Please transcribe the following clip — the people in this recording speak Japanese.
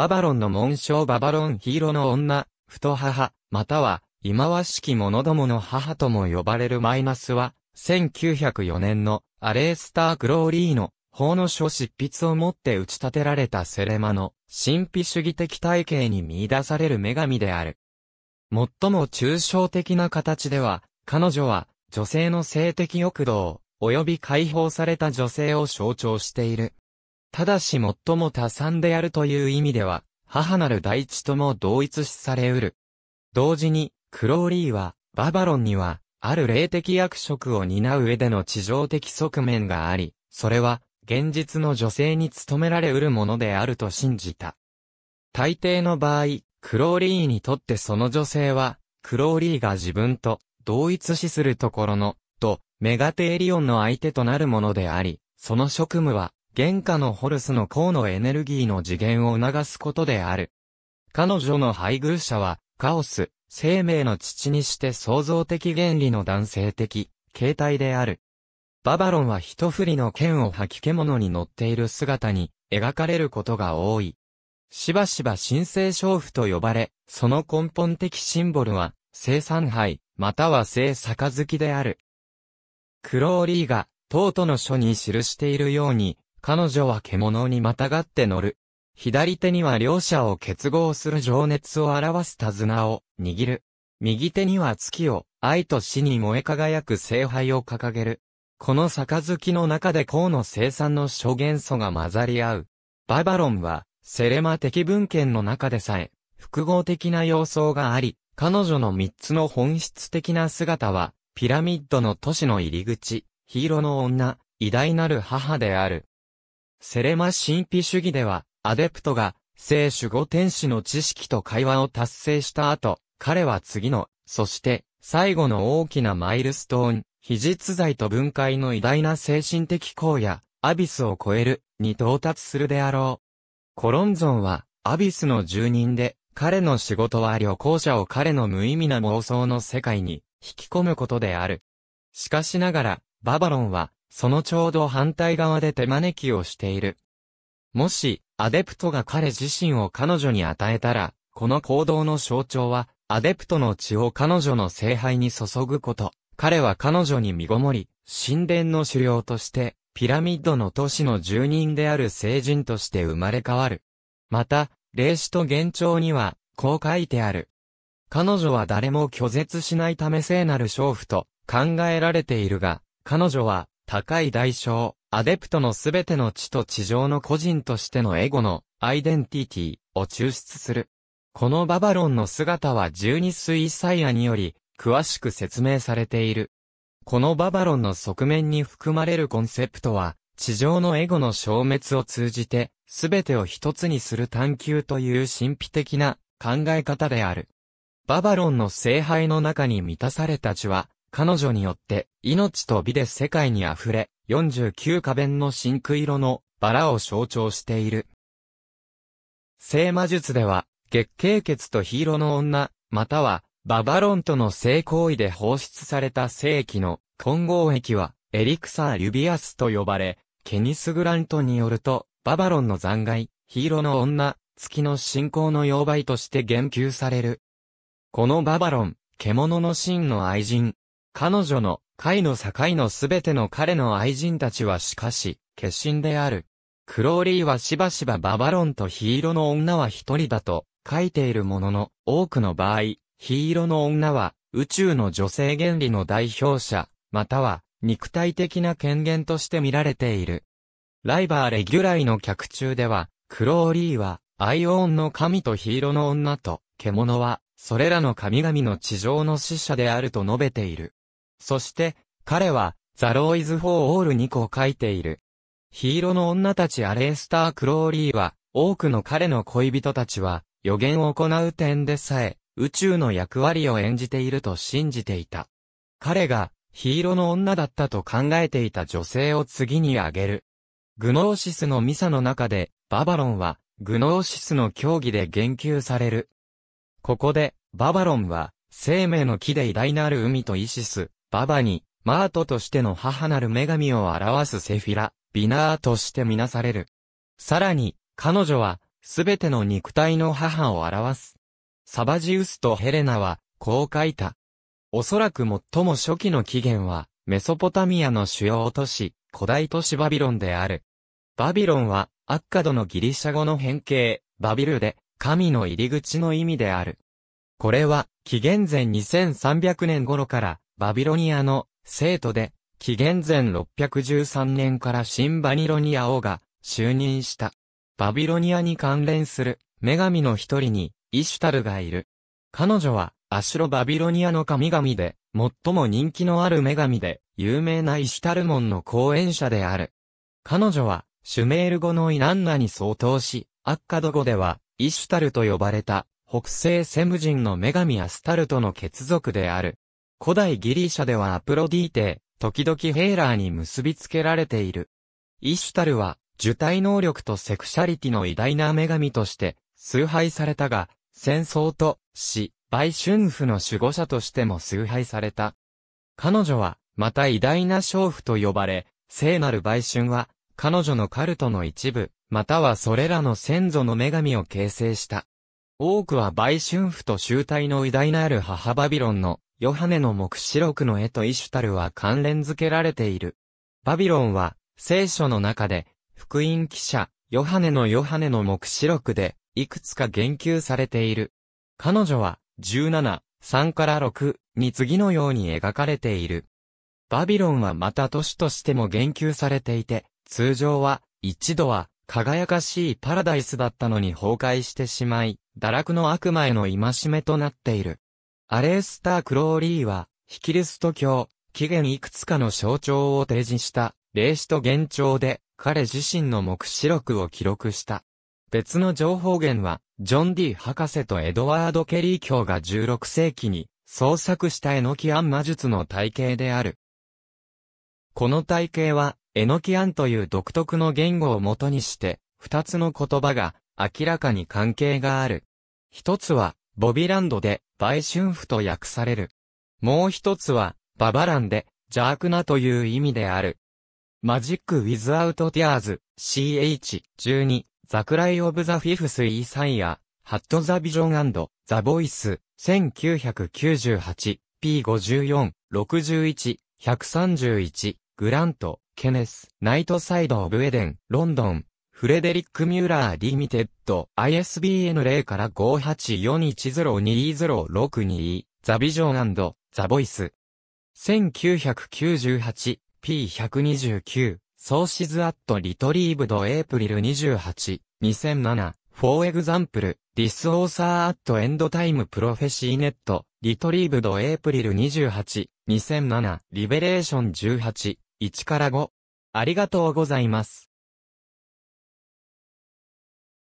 ババロンの紋章ババロンヒーローの女、太母、または、忌まわしき者どもの母とも呼ばれるマイナスは、1904年のアレースター・グローリーの法の書執筆をもって打ち立てられたセレマの神秘主義的体系に見出される女神である。最も抽象的な形では、彼女は女性の性的欲動、及び解放された女性を象徴している。ただし最も多産であるという意味では、母なる大地とも同一視されうる。同時に、クローリーは、ババロンには、ある霊的役職を担う上での地上的側面があり、それは、現実の女性に務められうるものであると信じた。大抵の場合、クローリーにとってその女性は、クローリーが自分と同一視するところの、と、メガテエリオンの相手となるものであり、その職務は、原価のホルスの項のエネルギーの次元を促すことである。彼女の配偶者は、カオス、生命の父にして創造的原理の男性的、形態である。ババロンは一振りの剣を吐き獣に乗っている姿に描かれることが多い。しばしば神聖娼婦と呼ばれ、その根本的シンボルは、聖三杯、または聖杯である。クローリーが、トートの書に記しているように、彼女は獣にまたがって乗る。左手には両者を結合する情熱を表す手綱を握る。右手には月を愛と死に燃え輝く聖杯を掲げる。この杯の中で孔の生産の諸元素が混ざり合う。ババロンは、セレマ的文献の中でさえ、複合的な様相があり、彼女の三つの本質的な姿は、ピラミッドの都市の入り口、ヒーローの女、偉大なる母である。セレマ神秘主義では、アデプトが、聖守護天使の知識と会話を達成した後、彼は次の、そして、最後の大きなマイルストーン、非実在と分解の偉大な精神的行や、アビスを超える、に到達するであろう。コロンゾンは、アビスの住人で、彼の仕事は旅行者を彼の無意味な妄想の世界に、引き込むことである。しかしながら、ババロンは、そのちょうど反対側で手招きをしている。もし、アデプトが彼自身を彼女に与えたら、この行動の象徴は、アデプトの血を彼女の聖杯に注ぐこと。彼は彼女に身ごもり、神殿の狩猟として、ピラミッドの都市の住人である聖人として生まれ変わる。また、霊視と幻聴には、こう書いてある。彼女は誰も拒絶しないため聖なる娼婦と考えられているが、彼女は高い代償、アデプトのすべての地と地上の個人としてのエゴのアイデンティティを抽出する。このババロンの姿は十二水彩夜により詳しく説明されている。このババロンの側面に含まれるコンセプトは、地上のエゴの消滅を通じて、すべてを一つにする探求という神秘的な考え方である。ババロンの聖杯の中に満たされた地は、彼女によって、命と美で世界に溢れ、49花弁の真空色のバラを象徴している。聖魔術では、月経血とヒーロの女、または、ババロンとの性行為で放出された性器の混合液は、エリクサー・リュビアスと呼ばれ、ケニス・グラントによると、ババロンの残骸、ヒーロの女、月の信仰の妖媒として言及される。このババロン、獣の真の愛人、彼女の、会の境のすべての彼の愛人たちはしかし、決心である。クローリーはしばしばババロンとヒーロの女は一人だと書いているものの、多くの場合、ヒーロの女は宇宙の女性原理の代表者、または肉体的な権限として見られている。ライバーレギュライの客中では、クローリーはアイオーンの神とヒーロの女と、獣は、それらの神々の地上の使者であると述べている。そして、彼は、ザ・ローイズ・フォー・オール2個を書いている。ヒーローの女たちアレースター・クローリーは、多くの彼の恋人たちは、予言を行う点でさえ、宇宙の役割を演じていると信じていた。彼が、ヒーローの女だったと考えていた女性を次に挙げる。グノーシスのミサの中で、ババロンは、グノーシスの競技で言及される。ここで、ババロンは、生命の木で偉大なる海とイシス、ババに、マートとしての母なる女神を表すセフィラ、ビナーとしてみなされる。さらに、彼女は、すべての肉体の母を表す。サバジウスとヘレナは、こう書いた。おそらく最も初期の起源は、メソポタミアの主要都市、古代都市バビロンである。バビロンは、アッカドのギリシャ語の変形、バビルで、神の入り口の意味である。これは、紀元前2300年頃から、バビロニアの生徒で、紀元前613年から新バニロニア王が就任した。バビロニアに関連する女神の一人にイシュタルがいる。彼女はアシュロバビロニアの神々で最も人気のある女神で有名なイシュタルモンの後援者である。彼女はシュメール語のイナンナに相当し、アッカド語ではイシュタルと呼ばれた北西セム人の女神アスタルトの血族である。古代ギリシャではアプロディーテ、時々ヘーラーに結びつけられている。イシュタルは、受胎能力とセクシャリティの偉大な女神として、崇拝されたが、戦争と死、売春婦の守護者としても崇拝された。彼女は、また偉大な娼婦と呼ばれ、聖なる売春は、彼女のカルトの一部、またはそれらの先祖の女神を形成した。多くは売春婦と集体の偉大なる母バビロンの、ヨハネの目視録の絵とイシュタルは関連付けられている。バビロンは、聖書の中で、福音記者、ヨハネのヨハネの目視録で、いくつか言及されている。彼女は、17、3から6に次のように描かれている。バビロンはまた都市としても言及されていて、通常は、一度は、輝かしいパラダイスだったのに崩壊してしまい、堕落の悪魔への戒めとなっている。アレースター・クローリーは、ヒキリスト教、起源いくつかの象徴を提示した、霊視と幻聴で、彼自身の目視録を記録した。別の情報源は、ジョン・ディ博士とエドワード・ケリー教が16世紀に創作したエノキアン魔術の体系である。この体系は、エノキアンという独特の言語をもとにして、二つの言葉が明らかに関係がある。一つは、ボビランドで、売春婦と訳される。もう一つは、ババランで、邪悪なという意味である。マジック・ウィズ・アウト・ティアーズ、CH12、ザ・クライ・オブ・ザ・フィフス・イーサイヤ、ハット・ザ・ビジョンザ・ボイス、1998、P54、61、131、グラント、ケネス、ナイトサイド・オブ・エデン、ロンドン、フレデリック・ミューラー・リミテッド、ISBN 0から584102062、ザ・ビジョンザ・ボイス。1998P129、ソーシズ・アット・リトリーブド・エイプリル28、2007、フォー・エグザンプル、ディス・オーサー・アット・エンド・タイム・プロフェシーネット、リトリーブド・エイプリル28、2007、リベレーション18、1から5。ありがとうございます。